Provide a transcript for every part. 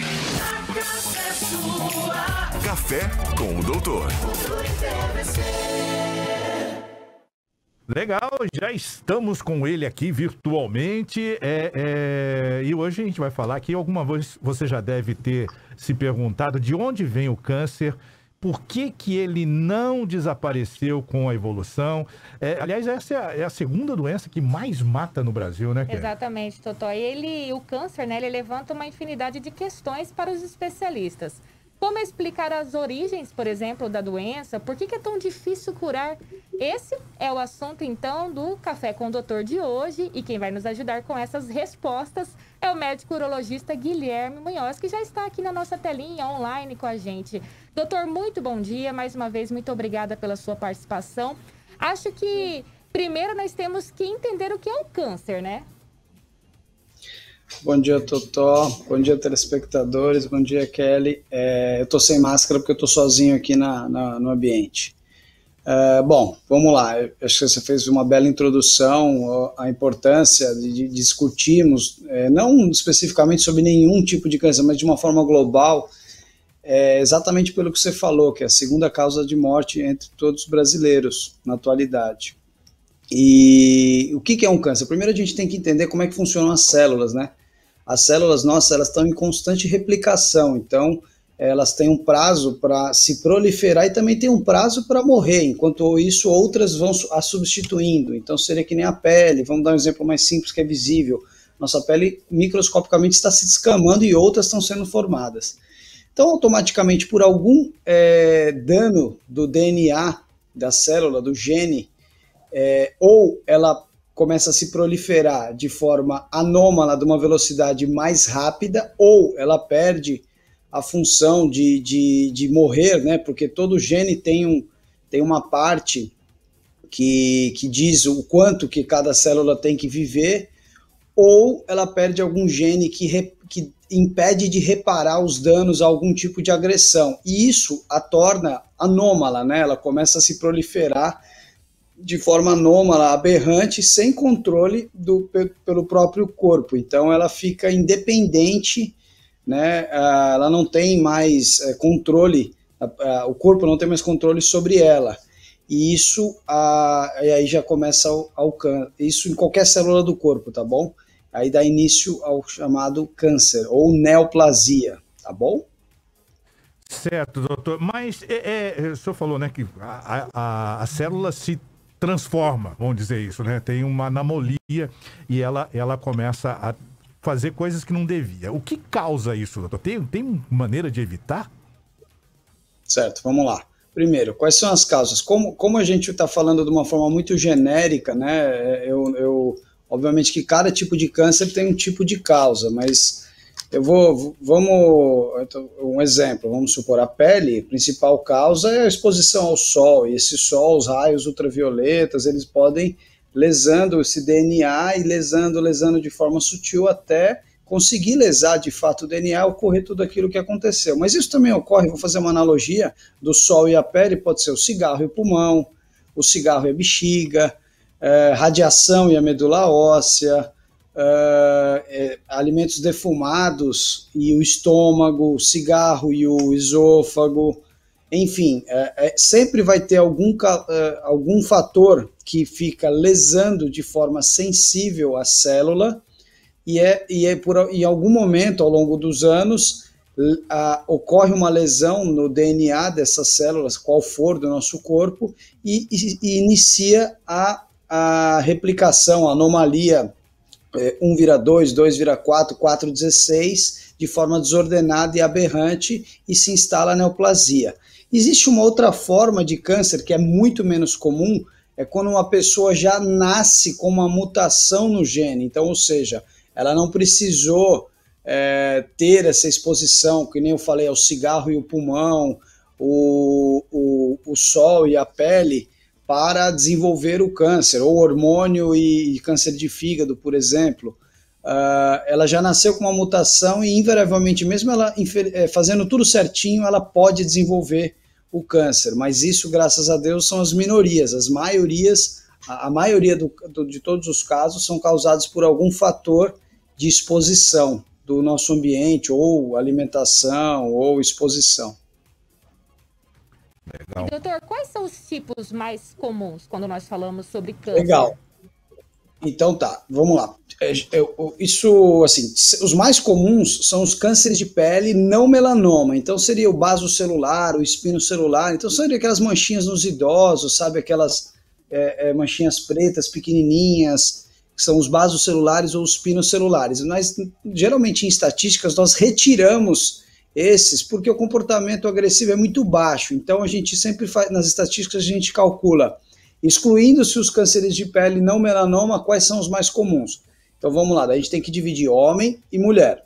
É Café com o doutor. Legal, já estamos com ele aqui virtualmente. É, é, e hoje a gente vai falar que alguma vez você já deve ter se perguntado de onde vem o câncer por que, que ele não desapareceu com a evolução. É, aliás, essa é a, é a, segunda doença que mais mata no Brasil, né? Karen? Exatamente, Totó. E ele, o câncer, né, ele levanta uma infinidade de questões para os especialistas. Como explicar as origens, por exemplo, da doença? Por que, que, é tão difícil curar? Esse é o assunto, então, do Café com o Doutor de hoje. E quem vai nos ajudar com essas respostas é o médico urologista Guilherme Munhoz, que já está aqui na nossa telinha online com a gente. Doutor, muito bom dia. Mais uma vez, muito obrigada pela sua participação. Acho que, primeiro, nós temos que entender o que é o câncer, né? Bom dia, Totó. Bom dia, telespectadores. Bom dia, Kelly. É, eu estou sem máscara porque eu estou sozinho aqui na, na no ambiente. É, bom, vamos lá. Eu acho que você fez uma bela introdução à importância de, de discutirmos, é, não especificamente sobre nenhum tipo de câncer, mas de uma forma global, é, exatamente pelo que você falou, que é a segunda causa de morte entre todos os brasileiros na atualidade. E o que é um câncer? Primeiro a gente tem que entender como é que funcionam as células, né? as células nossas elas estão em constante replicação, então elas têm um prazo para se proliferar e também tem um prazo para morrer, enquanto isso outras vão a substituindo. Então seria que nem a pele, vamos dar um exemplo mais simples que é visível. Nossa pele microscopicamente está se descamando e outras estão sendo formadas. Então, automaticamente, por algum é, dano do DNA da célula, do gene, é, ou ela começa a se proliferar de forma anômala, de uma velocidade mais rápida, ou ela perde a função de, de, de morrer, né? Porque todo gene tem, um, tem uma parte que, que diz o quanto que cada célula tem que viver, ou ela perde algum gene que, re, que impede de reparar os danos a algum tipo de agressão. E isso a torna anômala, né? Ela começa a se proliferar de forma anômala, aberrante, sem controle do, pelo próprio corpo. Então ela fica independente, né? Ah, ela não tem mais eh, controle, o corpo não tem mais controle sobre ela. E isso a, e aí já começa ao câncer. Isso em qualquer célula do corpo, tá bom? Aí dá início ao chamado câncer ou neoplasia, tá bom? Certo, doutor. Mas é, é, o senhor falou né, que a, a, a célula se transforma, vamos dizer isso, né? Tem uma anomalia e ela, ela começa a fazer coisas que não devia. O que causa isso, doutor? Tem, tem maneira de evitar? Certo, vamos lá. Primeiro, quais são as causas? Como, como a gente está falando de uma forma muito genérica, né? Eu, eu, obviamente que cada tipo de câncer tem um tipo de causa, mas eu vou, vamos, um exemplo, vamos supor, a pele, a principal causa é a exposição ao sol, e esse sol, os raios ultravioletas, eles podem lesando esse DNA e lesando, lesando de forma sutil até conseguir lesar de fato o DNA, ocorrer tudo aquilo que aconteceu. Mas isso também ocorre, vou fazer uma analogia, do sol e a pele, pode ser o cigarro e o pulmão, o cigarro e a bexiga, eh, radiação e a medula óssea, uh, alimentos defumados e o estômago, o cigarro e o esôfago, enfim, é, sempre vai ter algum, algum fator que fica lesando de forma sensível a célula e, é, e é por, em algum momento ao longo dos anos ocorre uma lesão no DNA dessas células, qual for do nosso corpo, e, e, e inicia a, a replicação, a anomalia é, 1 vira 2, 2 vira 4, 4, 16, de forma desordenada e aberrante, e se instala a neoplasia. Existe uma outra forma de câncer que é muito menos comum, é quando uma pessoa já nasce com uma mutação no gene, então, ou seja, ela não precisou é, ter essa exposição, que nem eu falei, ao cigarro e o pulmão, o, o, o sol e a pele, para desenvolver o câncer, ou hormônio e, câncer de fígado, por exemplo. Uh, ela já nasceu com uma mutação e, invariavelmente, mesmo ela eh, fazendo tudo certinho, ela pode desenvolver o câncer. Mas isso, graças a Deus, são as minorias. As maiorias, a, a maioria do, do, de todos os casos, são causados por algum fator de exposição do nosso ambiente, ou alimentação, ou exposição. Legal. E, doutor, quais são os tipos mais comuns quando nós falamos sobre câncer? Legal. Então tá, vamos lá. É, isso, assim, os mais comuns são os cânceres de pele não melanoma. Então seria o baso celular, o espino celular. Então seria aquelas manchinhas nos idosos, sabe? Aquelas é, é, manchinhas pretas, pequenininhas, que são os basos celulares ou os espinos celulares. Nós, geralmente, em estatísticas, nós retiramos esses, porque o comportamento agressivo é muito baixo. Então a gente sempre faz, nas estatísticas a gente calcula, excluindo-se os cânceres de pele não melanoma, quais são os mais comuns. Então vamos lá, a gente tem que dividir homem e mulher.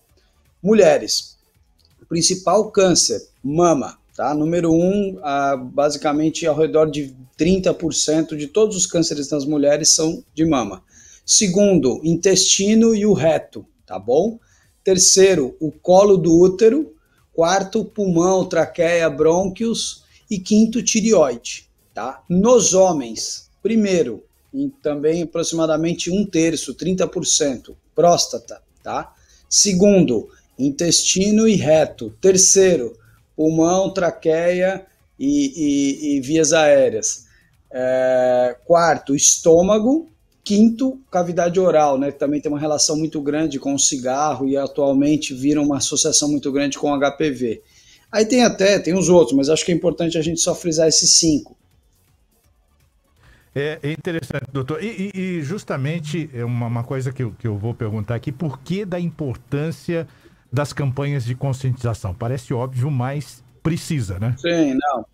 Mulheres, principal câncer, mama, tá? Número um, ah, basicamente ao redor de 30% de todos os cânceres nas mulheres são de mama. Segundo, intestino e o reto, tá bom? Terceiro, o colo do útero, quarto, pulmão, traqueia, brônquios e quinto, tireoide. Tá? Nos homens, primeiro, em também aproximadamente um terço, 30%, próstata. Tá? Segundo, intestino e reto. Terceiro, pulmão, traqueia e, e, e vias aéreas. É, quarto, estômago. Quinto, cavidade oral, né, que também tem uma relação muito grande com o cigarro e atualmente vira uma associação muito grande com o HPV. Aí tem até, tem os outros, mas acho que é importante a gente só frisar esses cinco. É, é interessante, doutor. E, e, e justamente é uma, uma coisa que eu, que eu vou perguntar aqui, por que da importância das campanhas de conscientização? Parece óbvio, mas precisa, né? Sim, não.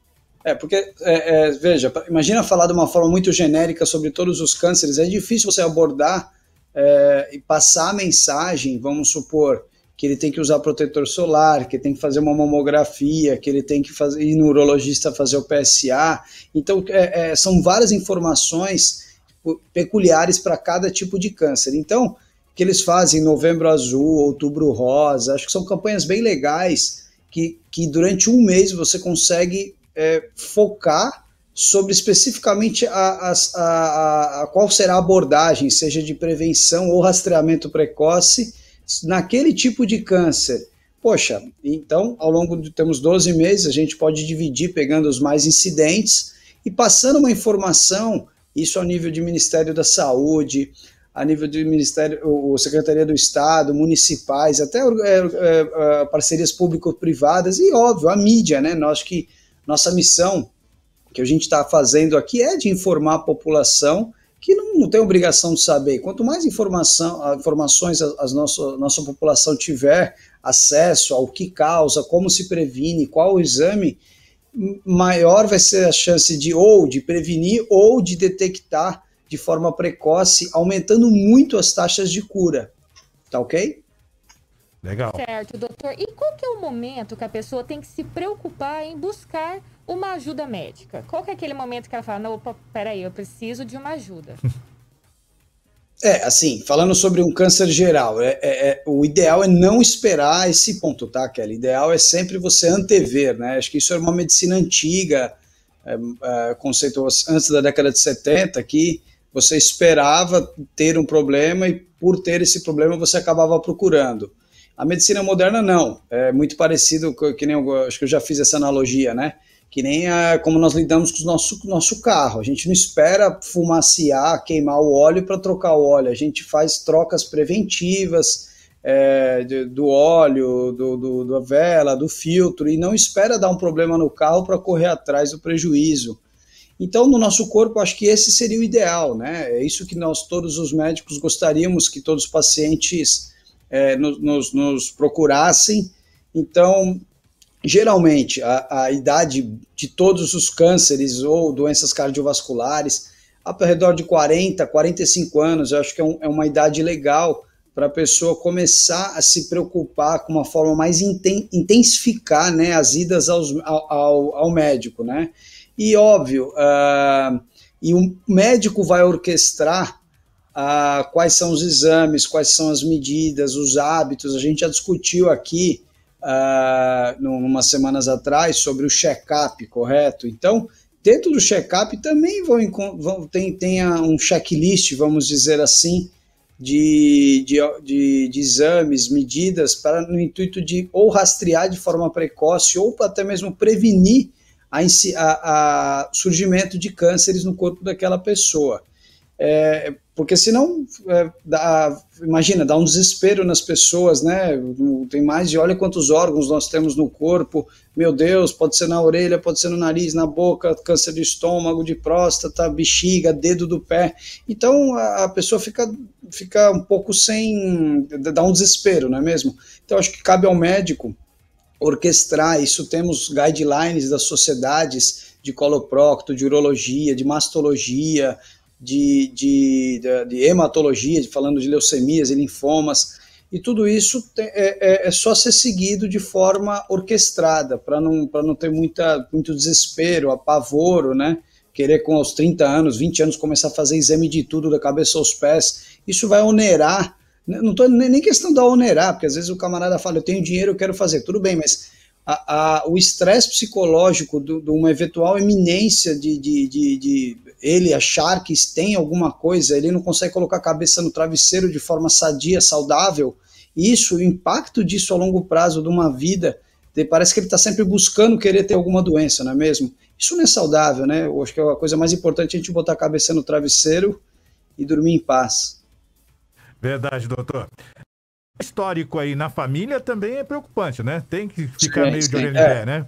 É, porque, é, é, veja, imagina falar de uma forma muito genérica sobre todos os cânceres, é difícil você abordar é, e passar a mensagem, vamos supor, que ele tem que usar protetor solar, que tem que fazer uma mamografia, que ele tem que fazer, ir no urologista fazer o PSA. Então, é, é, são várias informações peculiares para cada tipo de câncer. Então, que eles fazem Novembro Azul, Outubro Rosa, acho que são campanhas bem legais que, que durante um mês você consegue é, focar sobre especificamente a, a, a, a, qual será a abordagem, seja de prevenção ou rastreamento precoce, naquele tipo de câncer. Poxa, então, ao longo de temos 12 meses, a gente pode dividir pegando os mais incidentes e passando uma informação, isso ao nível de Ministério da Saúde, a nível do Ministério, ou Secretaria do Estado, municipais, até é, é, é, parcerias público-privadas e, óbvio, a mídia, né? Nós que nossa missão que a gente está fazendo aqui é de informar a população que não, não, tem obrigação de saber. Quanto mais informação, ah, informações a, a nossa, nossa população tiver acesso ao que causa, como se previne, qual o exame, maior vai ser a chance de ou de prevenir ou de detectar de forma precoce, aumentando muito as taxas de cura. Tá ok? Legal. Certo, doutor. E qual que é o momento que a pessoa tem que se preocupar em buscar uma ajuda médica? Qual que é aquele momento que ela fala, não, opa, peraí, eu preciso de uma ajuda? É, assim, falando sobre um câncer geral, é, é, é, o ideal é não esperar esse ponto, tá, Kelly? O ideal é sempre você antever, né? Acho que isso era é uma medicina antiga, é, é, conceito antes da década de 70, que você esperava ter um problema e por ter esse problema você acabava procurando. A medicina moderna não, é muito parecido com, que nem eu, acho que eu já fiz essa analogia, né? Que nem a, é, como nós lidamos com o nosso, nosso carro. A gente não espera fumaciar, queimar o óleo para trocar o óleo. A gente faz trocas preventivas é, de, do óleo, do, do, da vela, do filtro, e não espera dar um problema no carro para correr atrás do prejuízo. Então, no nosso corpo, acho que esse seria o ideal, né? É isso que nós, todos os médicos, gostaríamos que todos os pacientes é, nos, nos, nos, procurassem. Então, geralmente, a, a, idade de todos os cânceres ou doenças cardiovasculares, ao redor de 40, 45 anos, eu acho que é, um, é uma idade legal para a pessoa começar a se preocupar com uma forma mais inten intensificar né, as idas aos, ao, ao, médico, né? E óbvio, uh, e o médico vai orquestrar ah, quais são os exames, quais são as medidas, os hábitos. A gente já discutiu aqui, ah, umas semanas atrás, sobre o check-up, correto? Então, dentro do check-up também vão, vão, tem, tem um checklist, vamos dizer assim, de, de, de, de, exames, medidas, para no intuito de ou rastrear de forma precoce ou até mesmo prevenir o a, a surgimento de cânceres no corpo daquela pessoa. É, porque senão, é, dá, imagina, dá um desespero nas pessoas, né? Tem mais de olha quantos órgãos nós temos no corpo, meu Deus, pode ser na orelha, pode ser no nariz, na boca, câncer de estômago, de próstata, bexiga, dedo do pé. Então a, a pessoa fica, fica um pouco sem. dá um desespero, não é mesmo? Então acho que cabe ao médico orquestrar isso. Temos guidelines das sociedades de coloprocto, de urologia, de mastologia, de, de, de, de hematologia, falando de leucemias e linfomas, e tudo isso tem, é, é, é só ser seguido de forma orquestrada, para não, não ter muita, muito desespero, apavoro, né? Querer com aos 30 anos, 20 anos, começar a fazer exame de tudo, da cabeça aos pés, isso vai onerar. Né? Não estou nem questão da onerar, porque às vezes o camarada fala, eu tenho dinheiro, eu quero fazer. Tudo bem, mas a, a, o estresse psicológico de uma eventual iminência de, de, de, de, ele achar que tem alguma coisa, ele não consegue colocar a cabeça no travesseiro de forma sadia, saudável, isso, o impacto disso a longo prazo de uma vida, parece que ele está sempre buscando querer ter alguma doença, não é mesmo? Isso não é saudável, né? Eu acho que é a coisa mais importante a gente botar a cabeça no travesseiro e dormir em paz. Verdade, doutor histórico aí na família também é preocupante, né? Tem que ficar sim, meio sim, de orelha é. né?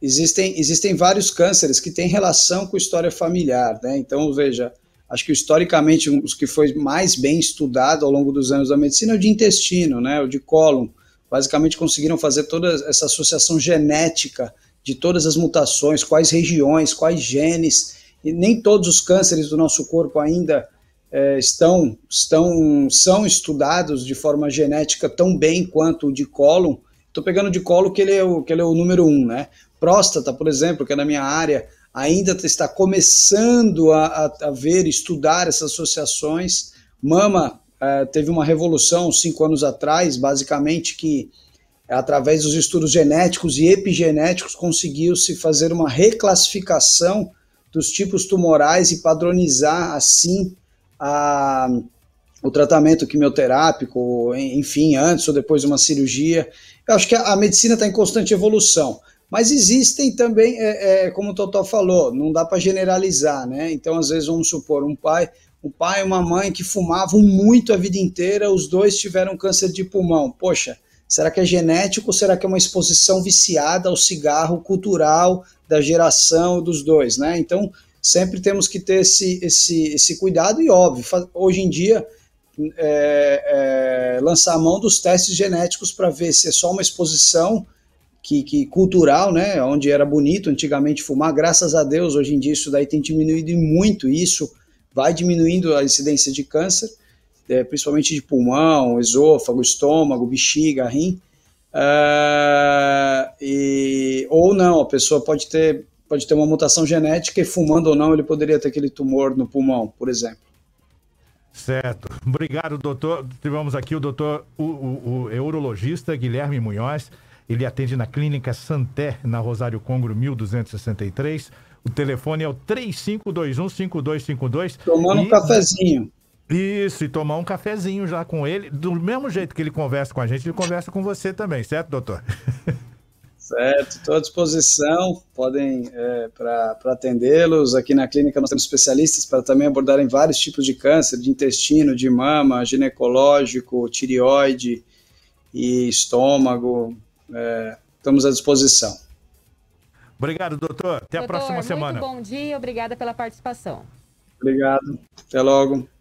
Existem, existem vários cânceres que têm relação com história familiar, né? Então, veja, acho que historicamente um que foi mais bem estudado ao longo dos anos da medicina é o de intestino, né? O de cólon. Basicamente conseguiram fazer toda essa associação genética de todas as mutações, quais regiões, quais genes, e nem todos os cânceres do nosso corpo ainda é, estão, estão, são estudados de forma genética tão bem quanto o de cólon. Estou pegando de colo que ele, é o, que ele é o número um, né? Próstata, por exemplo, que é na minha área, ainda está começando a, a, a ver, estudar essas associações. Mama é, teve uma revolução cinco anos atrás, basicamente, que é, através dos estudos genéticos e epigenéticos, conseguiu-se fazer uma reclassificação dos tipos tumorais e padronizar, assim, a, o tratamento quimioterápico, enfim, antes ou depois de uma cirurgia. Eu acho que a, a medicina está em constante evolução. Mas existem também, é, é, como o Totó falou, não dá para generalizar, né? Então, às vezes, vamos supor, um pai, um pai e uma mãe que fumavam muito a vida inteira, os dois tiveram câncer de pulmão. Poxa, será que é genético ou será que é uma exposição viciada ao cigarro cultural da geração dos dois, né? Então, sempre temos que ter esse, esse, esse cuidado e óbvio, hoje em dia é, é, lançar a mão dos testes genéticos para ver se é só uma exposição que, que, cultural, né, onde era bonito antigamente fumar, graças a Deus hoje em dia isso daí tem diminuído muito, e isso vai diminuindo a incidência de câncer, é, principalmente de pulmão, esôfago, estômago, bexiga, rim, uh, e, ou não, a pessoa pode ter pode ter uma mutação genética e fumando ou não ele poderia ter aquele tumor no pulmão, por exemplo. Certo. Obrigado, doutor. Tivemos aqui o doutor, o, o, o urologista Guilherme Munhoz. Ele atende na Clínica Santé, na Rosário Congro, 1263. O telefone é o 35215252. Tomando e... um cafezinho. Isso, e tomar um cafezinho já com ele. Do mesmo jeito que ele conversa com a gente, ele conversa com você também, certo, doutor? Certo, estou à disposição, podem é, para atendê-los. Aqui na clínica nós temos especialistas para também abordarem vários tipos de câncer, de intestino, de mama, ginecológico, tireoide e estômago. É, estamos à disposição. Obrigado, doutor. Até doutor, a próxima semana. Bom dia, obrigada pela participação. Obrigado, até logo.